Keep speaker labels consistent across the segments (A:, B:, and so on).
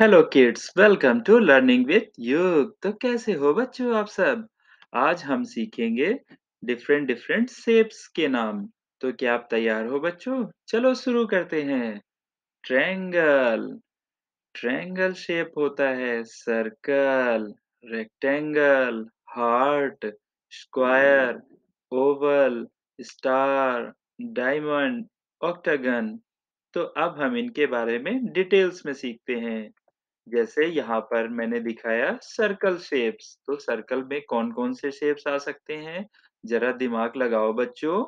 A: hello kids welcome to learning with Yog तो कैसे हो बच्चों आप सब आज हम सीखेंगे डिफरेंट डिफरेंट शेप्स के नाम तो क्या आप तैयार हो बच्चों चलो शुरू करते हैं ट्रैंगल ट्रैंगल शेप होता है circle rectangle heart square oval star diamond octagon तो अब हम इनके बारे में डिटेल्स में सीखते हैं जैसे यहाँ पर मैंने दिखाया सर्कल शेप्स तो सर्कल में कौन कौन से शेप्स आ सकते हैं जरा दिमाग लगाओ बच्चों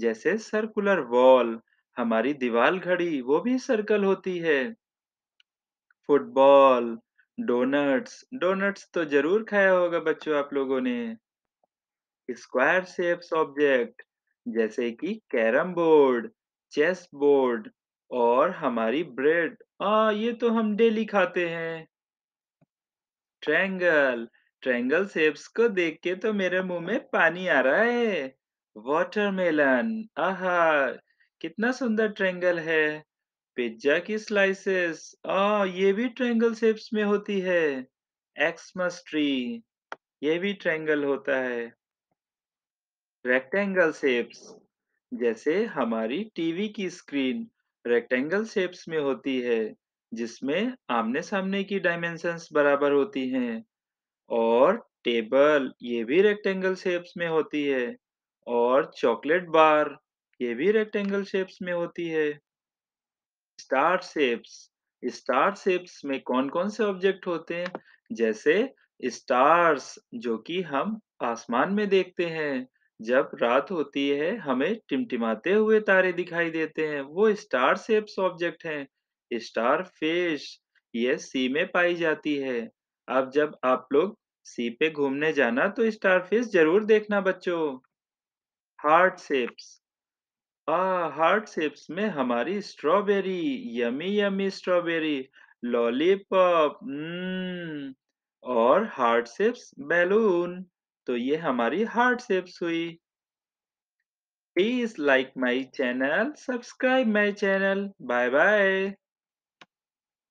A: जैसे सर्कुलर वॉल हमारी दीवार घड़ी वो भी सर्कल होती है फुटबॉल डोनट्स डोनट्स तो जरूर खाया होगा बच्चों आप लोगों ने स्क्वायर शेप्स ऑब्जेक्ट जैसे कि कैरम बोर्ड चेस बोर्ड और हमारी ब्रेड आ ये तो हम डेली खाते हैं ट्रैंगल ट्रैंगल सेब्स को देख के तो मेरे मुंह में पानी आ रहा है वाटरमेलन आहा कितना सुंदर ट्रैंगल है पिज्जा की स्लाइसेस आ ये भी ट्रैंगल शेप्स में होती है एक्समस ट्री ये भी ट्रैंगल होता है रेक्टेंगल शेप्स जैसे हमारी टीवी की स्क्रीन रेक्टेंगल शेप्स में होती है जिसमें आमने सामने की डायमेंशंस बराबर होती हैं और टेबल ये भी रेक्टेंगल शेप्स में होती है और चॉकलेट बार ये भी रेक्टेंगल शेप्स में होती है स्टार शेप्स स्टार शेप्स में कौन कौन से ऑब्जेक्ट होते हैं जैसे स्टार्स जो कि हम आसमान में देखते हैं जब रात होती है हमें टिमटिमाते हुए तारे दिखाई देते हैं वो स्टार शेप्स ऑब्जेक्ट हैं स्टार फिश ये सी में पाई जाती है अब जब आप लोग सी पे घूमने जाना तो स्टार फिश जरूर देखना बच्चों हार्ट शेप्स आ हार्ट शेप्स में हमारी strawberry yummy yummy strawberry lollipop hmm, और हार्ट शेप्स बैलून तो ये हमारी हार्ट शेप्स हुई please like my channel subscribe my channel bye bye